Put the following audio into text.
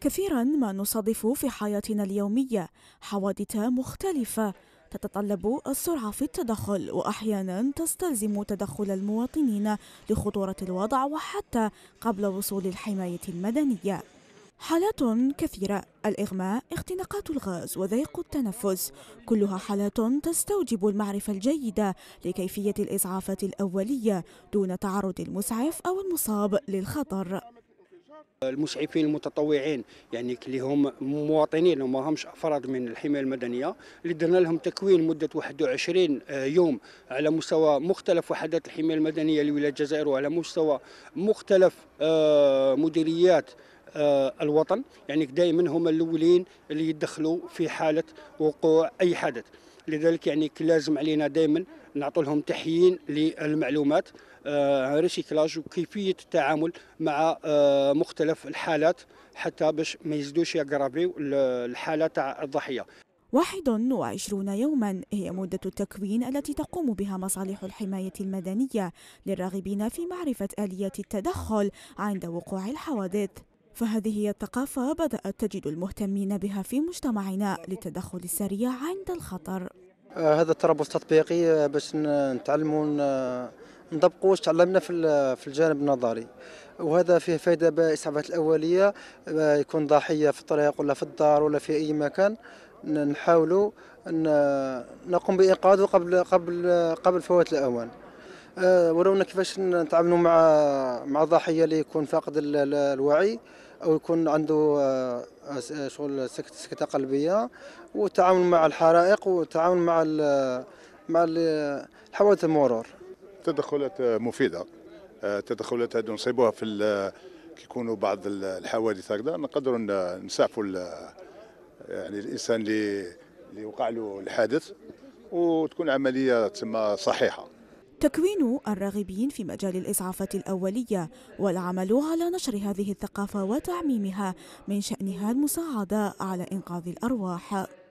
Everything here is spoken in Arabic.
كثيرا ما نصادف في حياتنا اليومية حوادث مختلفة تتطلب السرعة في التدخل وأحيانا تستلزم تدخل المواطنين لخطورة الوضع وحتى قبل وصول الحماية المدنية حالات كثيرة الإغماء، اختناقات الغاز وضيق التنفس كلها حالات تستوجب المعرفة الجيدة لكيفية الإسعافات الأولية دون تعرض المسعف أو المصاب للخطر المسعفين المتطوعين يعني اللي هم مواطنين وما همش افراد من الحمايه المدنيه اللي درنا لهم تكوين مده 21 آه، يوم على مستوى مختلف وحدات الحمايه المدنيه لولايه الجزائر وعلى مستوى مختلف آه، مديريات آه، الوطن يعني دائما هم الاولين اللي يدخلوا في حاله وقوع اي حدث لذلك يعني لازم علينا دائما نعطوا لهم تحيين للمعلومات عن ريسيكلاج وكيفيه التعامل مع آه، مختلف الحالات حتى باش ما يزيدوش يقربيو الحاله تاع الضحيه 21 يوما هي مدة التكوين التي تقوم بها مصالح الحماية المدنية للراغبين في معرفة آليات التدخل عند وقوع الحوادث فهذه هي الثقافة بدأت تجد المهتمين بها في مجتمعنا للتدخل السريع عند الخطر آه، هذا التربص التطبيقي آه، باش نتعلموا نطبقوا واش تعلمنا في في الجانب النظري وهذا فيه فائده بالاسعافات الاوليه آه، يكون ضحيه في الطريق ولا في الدار ولا في اي مكان نحاولوا نقوم بانقاذه قبل قبل قبل فوات الاوان آه، ورونا كيفاش نتعاملوا مع مع الضحيه اللي يكون فاقد الوعي او يكون عنده آه، آه، شغل سكت سكته قلبيه والتعامل مع الحرائق والتعامل مع مع حوادث المرور تدخلات مفيده تدخلات هذو نصيبوها في كي يكونوا بعض الحوادث هكذا نقدروا نسعفوا يعني الانسان اللي اللي وقع له الحادث وتكون عمليه تسمى صحيحه تكوين الراغبين في مجال الإسعافات الأولية والعمل على نشر هذه الثقافة وتعميمها من شأنها المساعدة على إنقاذ الأرواح